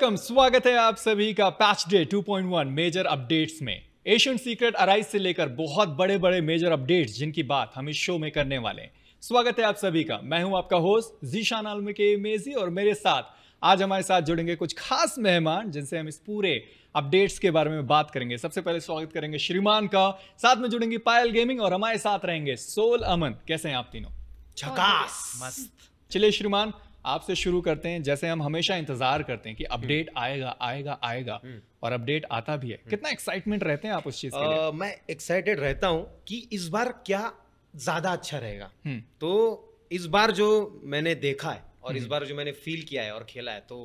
Welcome स्वागत है आप सभी का पैच डे 2.1 मेजर अपडेट्स में एशियन सीक्रेट अराइज से लेकर बहुत बड़े बड़े मेजर अपडेट्स जिनकी बात हम इस शो में करने वाले हैं स्वागत है आप सभी का मैं हूं आपका होस्ट जीशान आलम के मेजी और मेरे साथ आज हमारे साथ जुड़ेंगे कुछ खास मेहमान जिनसे हम इस पूरे अपडेट्स के बारे में बात करेंगे सबसे पहले स्वागत करेंगे श्रीमान का साथ में जुड़ेंगे पायल गेमिंग और हमारे साथ रहेंगे सोल अमन कैसे हैं आप तीनों झकास मस्त चलिए श्रीमान आपसे शुरू करते हैं जैसे हम हमेशा इंतजार करते हैं कि हम्म। अपडेट आएगा आएगा आएगा हम्म। और अपडेट आता भी है हम्म। कितना एक्साइटमेंट रहते हैं आप उस चीज के लिए? मैं एक्साइटेड रहता हूँ कि इस बार क्या ज्यादा अच्छा रहेगा तो इस बार जो मैंने देखा है और इस बार जो मैंने फील किया है और खेला है तो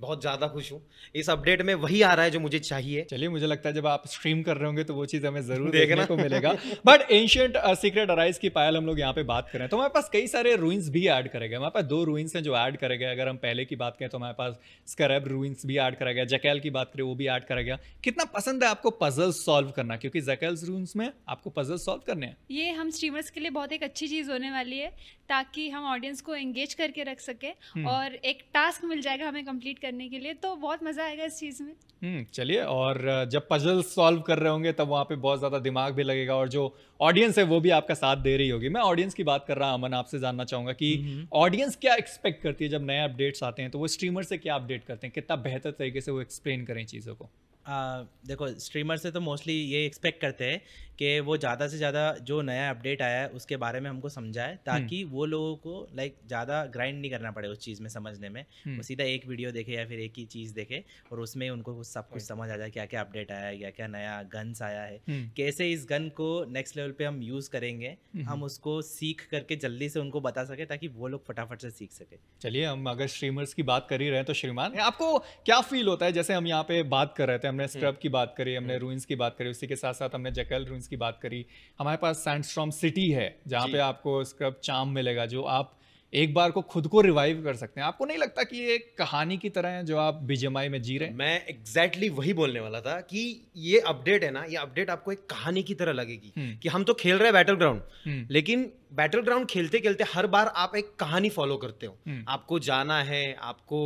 बहुत ज़्यादा खुश हूँ इस अपडेट में वही आ रहा है जो मुझे चाहिए चलिए मुझे लगता है जब आप स्ट्रीम कर रहे होंगे तो वो चीज़ हमें ज़रूर देखने देखने को मिलेगा बट एंशियंट सीक्रेट अराइज की पायल हम लोग यहाँ पे बात करें तो हमारे पास कई सारे रूइंस भी ऐड करे गए हमारे पास दो रूइंस हैं जो ऐड करे गए अगर हम पहले की बात करें तो हमारे पास स्करब रूइंस भी ऐड करा गया जकैल की बात करें वो भी ऐड करा गया कितना पसंद है आपको पजल सॉल्व करना क्योंकि जकैल्स रूइंस में आपको पजल सॉल्व करने हैं ये हम स्ट्रीमर्स के लिए बहुत एक अच्छी चीज़ होने वाली है ताकि हम ऑडियंस को एंगेज करके रख सकें हम्म। और एक टास्क मिल जाएगा हमें कंप्लीट करने के लिए तो बहुत मज़ा आएगा इस चीज़ में हम्म, चलिए और जब पजल सॉल्व कर रहे होंगे तब वहाँ पे बहुत ज़्यादा दिमाग भी लगेगा और जो ऑडियंस है वो भी आपका साथ दे रही होगी मैं ऑडियंस की बात कर रहा हूँ अमन आपसे जानना चाहूंगा कि ऑडियंस हम्म, हम्म। क्या एक्सपेक्ट करती है जब नए अपडेट्स आते हैं तो वो स्ट्रीमर से क्या अपडेट करते हैं कितना बेहतर तरीके से वो एक्सप्लेन करें चीज़ों को आ, देखो स्ट्रीमर से तो मोस्टली ये एक्सपेक्ट करते हैं कि वो ज़्यादा से ज़्यादा जो नया अपडेट आया है उसके बारे में हमको समझाए ताकि वो लोगों को लाइक ज़्यादा ग्राइंड नहीं करना पड़े उस चीज़ में समझने में वो सीधा एक वीडियो देखे या फिर एक ही चीज़ देखे और उसमें उनको कुछ सब कुछ समझ आ जाए क्या क्या अपडेट आया है क्या क्या नया गन्स आया है कैसे इस गन को नेक्स्ट लेवल पर हम यूज़ करेंगे हम उसको सीख करके जल्दी से उनको बता सके ताकि वो लोग फटाफट से सीख सके चलिए हम अगर स्ट्रीमर्स की बात कर ही रहे हैं तो श्रीमान आपको क्या फील होता है जैसे हम यहाँ पे बात कर रहे थे हमने स्क्रब की बात करी हमने रूइंस की बात करी उसी के साथ साथ हमने जकल रूइंस की बात करी हमारे पास सैंडस्ट्रॉम सिटी है जहाँ पे आपको स्क्रब चाम मिलेगा जो आप एक बार को खुद को रिवाइव कर सकते हैं आपको नहीं लगता कि ये कहानी की तरह है जो आप बीजेमआई में जी रहे हैं मैं एग्जैक्टली exactly वही बोलने वाला था कि ये अपडेट है ना ये अपडेट आपको एक कहानी की तरह लगेगी हम्म। कि हम तो खेल रहे हैं बैटल ग्राउंड हम्म। लेकिन बैटल ग्राउंड खेलते खेलते हर बार आप एक कहानी फॉलो करते हो हम्म। आपको जाना है आपको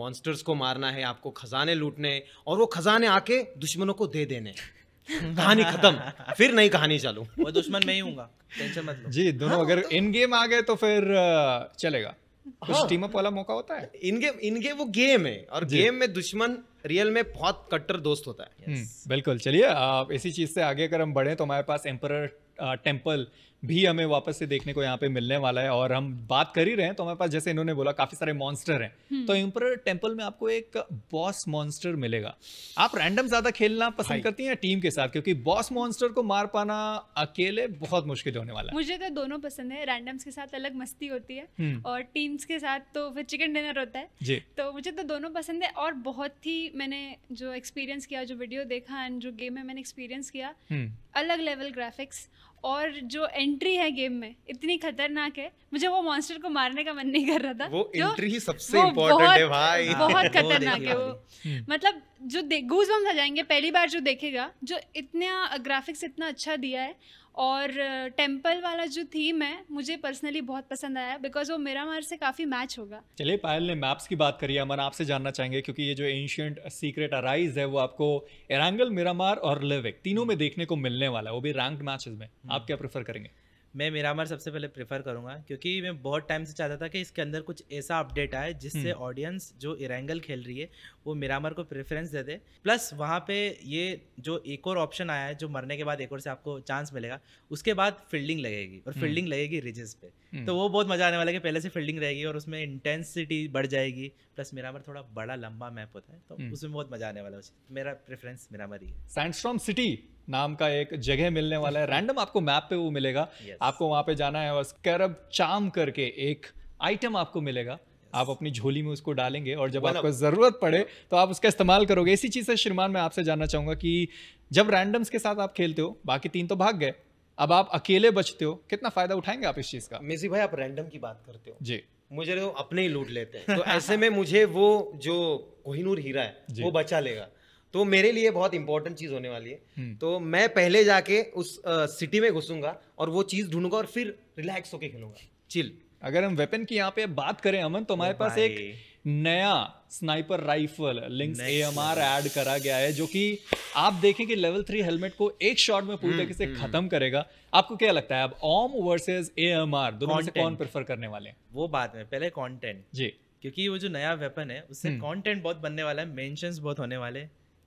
मॉन्स्टर्स uh, को मारना है आपको खजाने लूटने और वो खजाने आके दुश्मनों को दे देने कहानी खत्म फिर नई कहानी चालू वो दुश्मन में ही हूँगा टेंशन मत लो जी दोनों अगर इन हाँ, गेम तो- आ गए तो फिर चलेगा कुछ टीम हाँ। अप वाला मौका होता है इन गेम इन गेम वो गेम है और गेम में दुश्मन रियल में बहुत कट्टर दोस्त होता है हम्म, बिल्कुल चलिए आप इसी चीज से आगे अगर हम बढ़े तो हमारे पास एम्पर टेम्पल भी हमें वापस से देखने को यहाँ पे मिलने वाला है और हम बात कर ही रहे हैं तो हमारे पास जैसे इन्होंने बोला काफी सारे मॉन्स्टर हैं हम्म। तो इम्पर टेम्पल में आपको एक बॉस मॉन्स्टर मिलेगा आप रैंडम ज्यादा खेलना पसंद करती हैं या टीम के साथ क्योंकि बॉस मॉन्स्टर को मार पाना अकेले बहुत मुश्किल होने वाला है मुझे तो दोनों पसंद है रैंडम्स के साथ अलग मस्ती होती है हम्म। और टीम्स के साथ तो फिर चिकन डिनर होता है तो मुझे तो दोनों पसंद है और बहुत ही मैंने जो एक्सपीरियंस किया जो वीडियो देखा एंड जो गेम है मैंने एक्सपीरियंस किया हम्म। अलग लेवल ग्राफिक्स और जो एंट्री है गेम में इतनी खतरनाक है मुझे वो मॉन्स्टर को मारने का मन नहीं कर रहा था वो एंट्री ही सबसे इम्पोर्टेंट है भाई बहुत खतरनाक है वो हम्म। मतलब जो गूज बम्स आ जाएंगे पहली बार जो देखेगा जो इतना ग्राफिक्स इतना अच्छा दिया है और टेम्पल वाला जो थीम है मुझे पर्सनली बहुत पसंद आया बिकॉज वो मेरा मार से काफ़ी मैच होगा चलिए पायल ने मैप्स की बात करी अमन आपसे जानना चाहेंगे क्योंकि ये जो एंशियंट सीक्रेट अराइज है वो आपको एरेंगल मिरामार और लेविक तीनों में देखने को मिलने वाला है वो भी रैंक मैचेस में हम्म। आप क्या प्रेफर करेंगे मैं मिरामर सबसे पहले प्रेफर करूँगा क्योंकि मैं बहुत टाइम से चाहता था कि इसके अंदर कुछ ऐसा अपडेट आए जिससे ऑडियंस हम्म। जो इरेंगल खेल रही है वो मिरामर को प्रेफरेंस दे दे प्लस वहाँ पे ये जो एक और ऑप्शन आया है जो मरने के बाद एक और से आपको चांस मिलेगा उसके बाद फील्डिंग लगेगी और फील्डिंग हम्म। लगेगी रिजेस पे तो हम्म। वो बहुत मजा आने वाला है कि पहले से फील्डिंग रहेगी और उसमें इंटेंसिटी बढ़ जाएगी प्लस मिरामर थोड़ा बड़ा लंबा मैप होता है तो हम्म। उसमें बहुत मजा आने वाला है मेरा प्रेफरेंस मिरामर ही है सैंडस्ट्रॉम सिटी नाम का एक जगह मिलने वाला है रैंडम आपको मैप पे वो मिलेगा yes. आपको वहां पे जाना है और कैरब चाम करके एक आइटम आपको मिलेगा आप अपनी झोली में उसको डालेंगे और जब आपको ज़रूरत पड़े तो आप उसका इस्तेमाल करोगे इसी चीज़ से श्रीमान मैं आपसे जानना चाहूंगा कि जब रैंडम्स के साथ आप खेलते हो बाकी तीन तो भाग गए अब आप अकेले बचते हो कितना फायदा उठाएंगे आप इस चीज का मेजी भाई आप रैंडम की बात करते हो जी मुझे तो अपने ही लूट लेते हैं तो ऐसे में मुझे वो जो कोहिनूर हीरा है वो बचा लेगा तो मेरे लिए बहुत इंपॉर्टेंट चीज होने वाली है हम्म। तो मैं पहले जाके उस आ, सिटी में घुसूंगा और वो चीज ढूंढूंगा और फिर रिलैक्स होके खेलूंगा चिल अगर हम वेपन की यहाँ पे बात करें अमन तो हमारे पास एक नया sniper rifle Lynx AMR add करा गया है जो कि आप देखें कि लेवल थ्री हेलमेट को एक शॉट में पूरी हम्म, तरीके से हम्म। खत्म करेगा आपको क्या लगता है अब ओम वर्सेस एएमआर दोनों से कौन प्रेफर करने वाले हैं वो बात है पहले कंटेंट जी क्योंकि वो जो नया वेपन है उससे कंटेंट हम्म। बहुत बनने वाला है मेंशंस बहुत होने वाले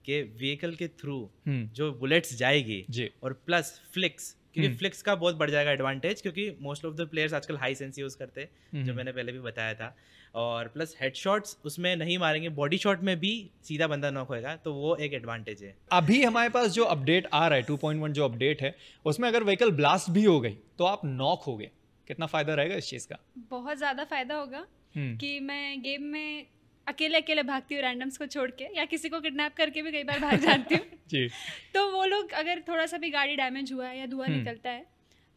के व्हीकल के थ्रू जो बुलेट्स जाएगी जी और प्लस फ्लिक्स क्योंकि फ्लिक्स का बहुत बढ़ जाएगा एडवांटेज क्योंकि मोस्ट ऑफ द प्लेयर्स आजकल हाई सेंस यूज करते हैं जो मैंने पहले भी बताया था और प्लस हेड शॉट्स उसमें नहीं मारेंगे बॉडी शॉट में भी सीधा बंदा नॉक होएगा तो वो एक एडवांटेज है अभी हमारे पास जो अपडेट आ रहा है 2.1 जो अपडेट है उसमें अगर व्हीकल ब्लास्ट भी हो गई तो आप नॉक हो गए कितना फ़ायदा रहेगा इस चीज़ का बहुत ज़्यादा फ़ायदा होगा हम्म। कि मैं गेम में अकेले अकेले भागती हूँ रैंडम्स को छोड़ के या किसी को किडनैप करके भी कई बार भाग जाती हूँ तो वो लोग अगर थोड़ा सा भी गाड़ी डैमेज हुआ है या धुआं हम्म। निकलता है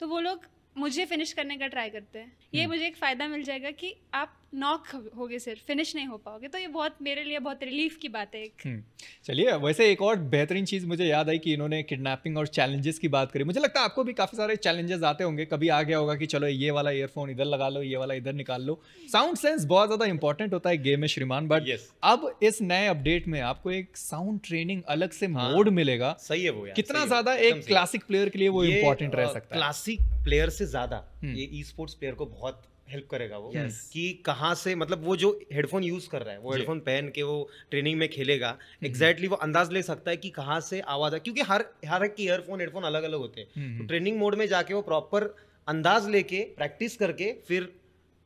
तो वो लोग मुझे फिनिश करने का ट्राई करते हैं ये हम्म। मुझे एक फ़ायदा मिल जाएगा कि आप नॉक हो गए सिर्फ फिनिश नहीं हो पाओगे तो ये बहुत मेरे लिए बहुत रिलीफ की बात है हम्म, चलिए वैसे एक और बेहतरीन चीज़ मुझे याद आई कि इन्होंने किडनैपिंग और चैलेंजेस की बात करी मुझे लगता है आपको भी काफ़ी सारे चैलेंजेस आते होंगे कभी आ गया होगा कि चलो ये वाला ईयरफोन इधर लगा लो ये वाला इधर निकाल लो साउंड सेंस बहुत ज़्यादा इंपॉर्टेंट होता है गेम में श्रीमान बट yes. अब इस नए अपडेट में आपको एक साउंड ट्रेनिंग अलग से मोड हाँ। मिलेगा सही है वो यार कितना ज़्यादा एक क्लासिक प्लेयर के लिए वो इम्पोर्टेंट रह सकता है क्लासिक प्लेयर से ज़्यादा हम्म। ये ई स्पोर्ट्स प्लेयर को बहुत हेल्प करेगा वो yes. कि कहाँ से मतलब वो जो हेडफोन यूज कर रहा है वो हेडफोन पहन के वो ट्रेनिंग में खेलेगा एग्जैक्टली हम्म। exactly वो अंदाज ले सकता है कि कहाँ से आवाज है क्योंकि हर हर एक की ईयरफोन हेडफोन अलग अलग होते हैं हम्म, तो ट्रेनिंग हम्म। मोड में जाके वो प्रॉपर अंदाज लेके प्रैक्टिस करके फिर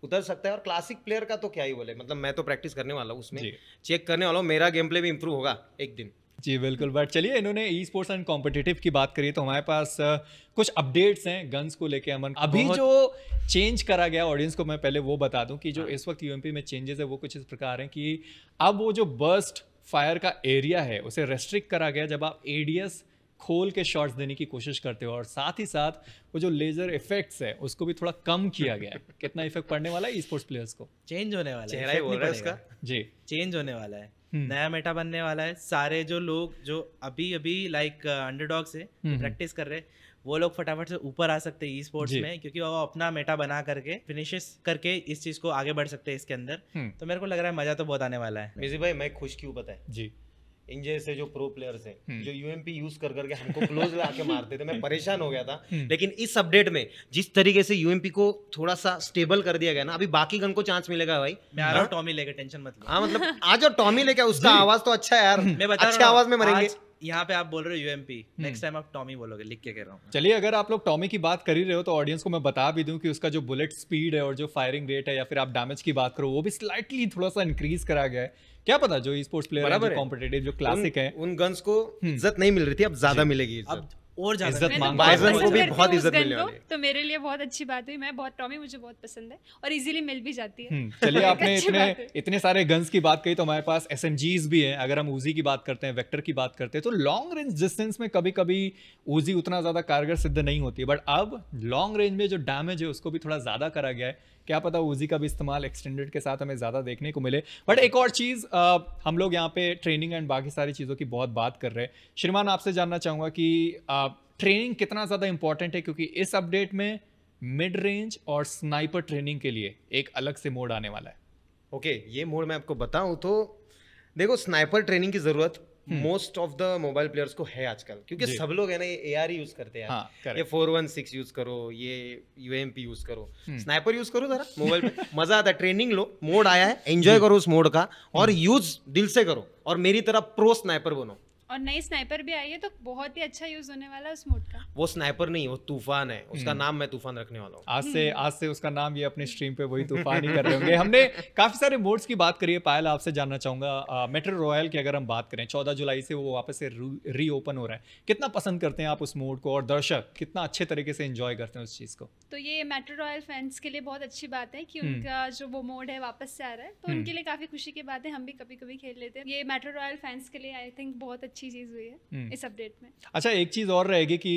उतर सकता है और क्लासिक प्लेयर का तो क्या ही बोले मतलब मैं तो प्रैक्टिस करने वाला हूँ उसमें चेक करने वाला हूँ मेरा गेम प्ले भी इंप्रूव होगा एक दिन जी बिल्कुल बट चलिए इन्होंने ई स्पोर्ट्स एंड कॉम्पिटिटिव की बात करी तो हमारे पास कुछ अपडेट्स हैं गन्स को लेके अमन अभी जो चेंज करा गया ऑडियंस को मैं पहले वो बता दूं कि जो हाँ। इस वक्त यूएमपी में चेंजेस है वो कुछ इस प्रकार हैं कि अब वो जो बर्स्ट फायर का एरिया है उसे रेस्ट्रिक्ट करा गया जब आप एडीएस खोल के शॉट्स देने की कोशिश करते हो और साथ ही साथ वो जो लेजर इफेक्ट्स है उसको भी थोड़ा कम किया गया है कितना इफेक्ट पड़ने वाला है ई स्पोर्ट्स प्लेयर्स को चेंज होने वाला है चेहरा ही बोल रहा है उसका जी चेंज होने वाला है हम्म। नया मेटा बनने वाला है सारे जो लोग जो अभी अभी लाइक अंडरडॉग से प्रैक्टिस कर रहे हैं वो लोग फटाफट से ऊपर आ सकते हैं ई स्पोर्ट्स में क्योंकि वो अपना मेटा बना करके फिनिशेस करके इस चीज को आगे बढ़ सकते हैं इसके अंदर हम्म। तो मेरे को लग रहा है मजा तो बहुत आने वाला है मिजी भाई मैं खुश क्यों बताए जी इंजे से जो प्रो प्लेयर्स हैं हम्म। जो यूएमपी यूज कर करके हमको क्लोज ला मारते थे मैं परेशान हो गया था हम्म। लेकिन इस अपडेट में जिस तरीके से यूएमपी को थोड़ा सा स्टेबल कर दिया गया ना अभी बाकी गन को चांस मिलेगा भाई मैं आ रहा टॉमी हाँ? लेके टेंशन मत हाँ, मतलब आ जाओ टॉमी लेके उसका आवाज तो अच्छा है यार मैं आवाज में मरेंगे यहाँ पे आप बोल रहे हो यूएमपी नेक्स्ट टाइम आप टॉमी बोलोगे लिख के कह रहा हूँ चलिए अगर आप लोग टॉमी की बात कर ही रहे हो तो ऑडियंस को मैं बता भी दूं कि उसका जो बुलेट स्पीड है और जो फायरिंग रेट है या फिर आप डैमेज की बात करो वो भी स्लाइटली थोड़ा सा इंक्रीज करा गया है क्या पता जो स्पोर्ट्स प्लेयर है, जो कॉम्पिटेटिव जो क्लासिक है उन गन्स को हम्म। इज्जत नहीं मिल रही थी अब ज्यादा मिलेगी अब और ज्यादा को भी बहुत इज्जत मिली होगी तो मेरे लिए बहुत अच्छी बात हुई मैं बहुत टॉमी मुझे बहुत पसंद है और इजीली मिल भी जाती है हम्म, चलिए आपने इतने इतने सारे गन्स की बात कही तो हमारे पास एस भी है अगर हम ऊजी की बात करते हैं वेक्टर की बात करते हैं तो लॉन्ग रेंज डिस्टेंस में कभी कभी ऊजी उतना ज्यादा कारगर सिद्ध नहीं होती बट अब लॉन्ग रेंज में जो डैमेज है उसको भी थोड़ा ज्यादा करा गया है क्या पता उजी का भी इस्तेमाल एक्सटेंडेड के साथ हमें ज़्यादा देखने को मिले बट एक और चीज़ हम लोग यहाँ पे ट्रेनिंग एंड बाकी सारी चीज़ों की बहुत बात कर रहे हैं श्रीमान आपसे जानना चाहूँगा कि ट्रेनिंग कितना ज़्यादा इंपॉर्टेंट है क्योंकि इस अपडेट में मिड रेंज और स्नाइपर ट्रेनिंग के लिए एक अलग से मोड आने वाला है ओके okay, ये मोड मैं आपको बताऊँ तो देखो स्नाइपर ट्रेनिंग की ज़रूरत most of the mobile players को है आजकल क्योंकि सब लोग है ना ये ए आर यूज करते हैं हाँ, ये फोर वन सिक्स यूज करो ये यू एम पी यूज करो स्नाइपर hmm. यूज करो जरा मोबाइल पे मजा आता है ट्रेनिंग लो मोड आया है एंजॉय करो उस मोड का और यूज hmm. दिल से करो और मेरी तरह प्रो स्नाइपर बनो और नई स्नाइपर भी आई है तो बहुत ही अच्छा यूज होने वाला है उस मोड का वो स्नाइपर नहीं वो तूफान है उसका हम्म। नाम मैं तूफान रखने वाला हूँ आज से हम्म। आज से उसका नाम ये अपने स्ट्रीम पे वही तूफान ही कर रहे होंगे हमने काफी सारे मोड्स की बात करी है पायल आपसे जानना चाहूंगा मेट्रो रॉयल की अगर हम बात करें चौदह जुलाई से वो वापस से रीओपन हो रहा है कितना पसंद करते हैं आप उस मोड को और दर्शक कितना अच्छे तरीके से इंजॉय करते हैं उस चीज को तो ये मेट्रो रॉयल फैंस के लिए बहुत अच्छी बात है की हम्म। उनका जो वो मोड है वापस से आ रहा है तो उनके लिए काफी खुशी की बात है हम भी कभी कभी खेल लेते हैं ये मेट्रो रॉयल फैंस के लिए आई थिंक बहुत अच्छी चीज़ हुई है हम्म। इस अपडेट में अच्छा एक चीज़ और रहेगी कि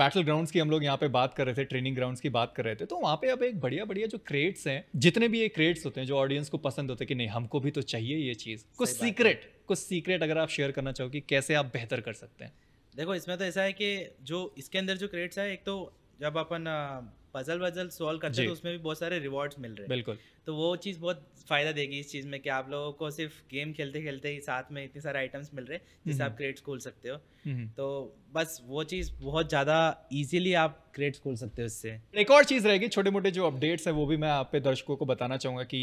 बैटल ग्राउंड की हम लोग यहाँ पे बात कर रहे थे ट्रेनिंग ग्राउंड की बात कर रहे थे तो वहाँ पे अब एक बढ़िया बढ़िया जो क्रेट्स हैं जितने भी ये क्रेट्स होते हैं जो ऑडियंस को पसंद होते हैं कि नहीं हमको भी तो चाहिए ये चीज़ कुछ सीक्रेट कुछ सीक्रेट अगर आप शेयर करना चाहो कि कैसे आप बेहतर कर सकते हैं देखो इसमें तो ऐसा है कि जो इसके अंदर जो क्रेट्स है एक तो जब अपन पजल वजल सॉल्व करते हैं तो उसमें भी बहुत सारे रिवॉर्ड्स मिल रहे हैं बिल्कुल तो वो चीज़ बहुत फ़ायदा देगी इस चीज़ में कि आप लोगों को सिर्फ गेम खेलते खेलते ही साथ में इतने सारे आइटम्स मिल रहे हैं जिससे आप क्रेड्स खोल सकते हो तो बस वो चीज़ बहुत ज़्यादा ईजिली आप क्रेड्स खोल सकते हो इससे एक और चीज़ रहेगी छोटे मोटे जो अपडेट्स हैं वो भी मैं आप पे दर्शकों को बताना चाहूँगा कि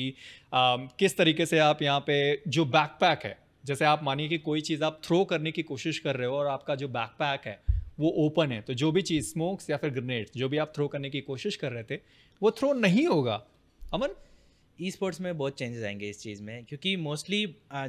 किस तरीके से आप यहाँ पे जो बैकपैक है जैसे आप मानिए कि कोई चीज़ आप थ्रो करने की कोशिश कर रहे हो और आपका जो बैकपैक है वो ओपन है तो जो भी चीज़ स्मोक्स या फिर ग्रेनेड जो भी आप थ्रो करने की कोशिश कर रहे थे वो थ्रो नहीं होगा अमन ई स्पोर्ट्स में बहुत चेंजेस आएंगे इस चीज़ में क्योंकि मोस्टली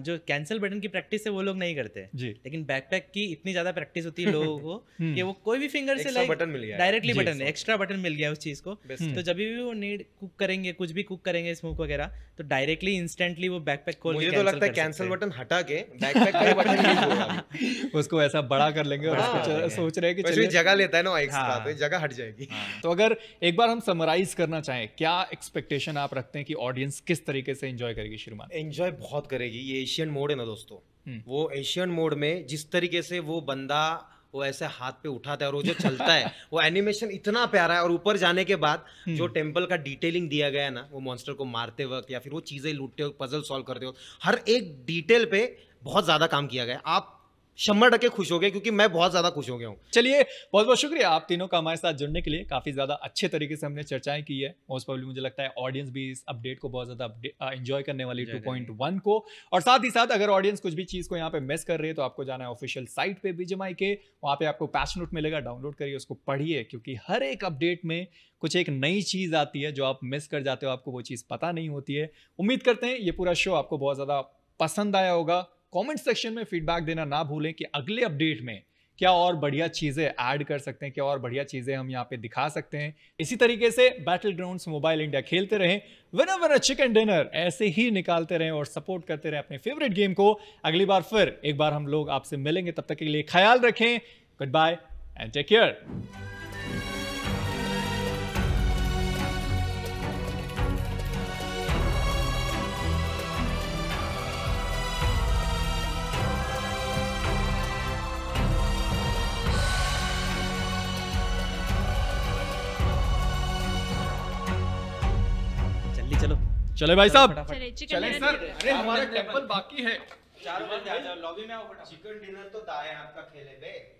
जो कैंसिल बटन की प्रैक्टिस है वो लोग नहीं करते लेकिन बैकपैक की इतनी ज़्यादा प्रैक्टिस होती है लोगों को कि हम्म। वो कोई भी फिंगर से लाइक बटन मिल गया डायरेक्टली बटन एक्स्ट्रा बटन मिल गया उस चीज़ को तो हम्म। जब भी वो नीड कुक करेंगे कुछ भी कुक करेंगे स्मोक वगैरह तो डायरेक्टली इंस्टेंटली वो बैकपैक खोल मुझे तो लगता है कैंसिल बटन हटा के बैकपैक का बटन उसको ऐसा बड़ा कर लेंगे और सोच रहे हैं कि जगह लेता है ना एक साथ हाँ। तो जगह हट जाएगी हाँ। तो अगर एक बार हम समराइज करना चाहें क्या एक्सपेक्टेशन आप रखते हैं कि ऑडियंस ऑडियंस किस तरीके से एंजॉय करेगी श्रीमान एंजॉय बहुत करेगी ये एशियन मोड है ना दोस्तों हम्म। वो एशियन मोड में जिस तरीके से वो बंदा वो ऐसे हाथ पे उठाता है और वो जो चलता है वो एनिमेशन इतना प्यारा है और ऊपर जाने के बाद हम्म। जो टेम्पल का डिटेलिंग दिया गया है ना वो मॉन्स्टर को मारते वक्त या फिर वो चीज़ें लूटते वक्त पजल सॉल्व करते वक्त हर एक डिटेल पे बहुत ज़्यादा काम किया गया आप शंबर टके खुश हो गए क्योंकि मैं बहुत ज़्यादा खुश हो गया हूँ चलिए बहुत बहुत शुक्रिया आप तीनों का हमारे साथ जुड़ने के लिए काफ़ी ज़्यादा अच्छे तरीके से हमने चर्चाएं की है मोस्ट प्रॉब्लम मुझे लगता है ऑडियंस भी इस अपडेट को बहुत ज़्यादा इंजॉय करने वाली टू को और साथ ही साथ अगर ऑडियंस कुछ भी चीज़ को यहाँ पे मिस कर रहे तो आपको जाना है ऑफिशियल साइट भी बीजेमाई के वहाँ पे आपको पैच नोट मिलेगा डाउनलोड करिए उसको पढ़िए क्योंकि हर एक अपडेट में कुछ एक नई चीज़ आती है जो आप मिस कर जाते हो आपको वो चीज़ पता नहीं होती है उम्मीद करते हैं ये पूरा शो आपको बहुत ज़्यादा पसंद आया होगा कमेंट सेक्शन में फीडबैक देना ना भूलें कि अगले अपडेट में क्या और बढ़िया चीज़ें ऐड कर सकते हैं क्या और बढ़िया चीज़ें हम यहाँ पे दिखा सकते हैं इसी तरीके से बैटल ग्राउंड मोबाइल इंडिया खेलते रहें विनर विनर चिकन डिनर ऐसे ही निकालते रहें और सपोर्ट करते रहें अपने फेवरेट गेम को अगली बार फिर एक बार हम लोग आपसे मिलेंगे तब तक के लिए ख्याल रखें good bye and take care चले भाई साहब चले सर अरे हमारा टेम्पल बाकी है चार बजे आ जाओ लॉबी में आओ चिकन डिनर तो दाएं आपका खेले बे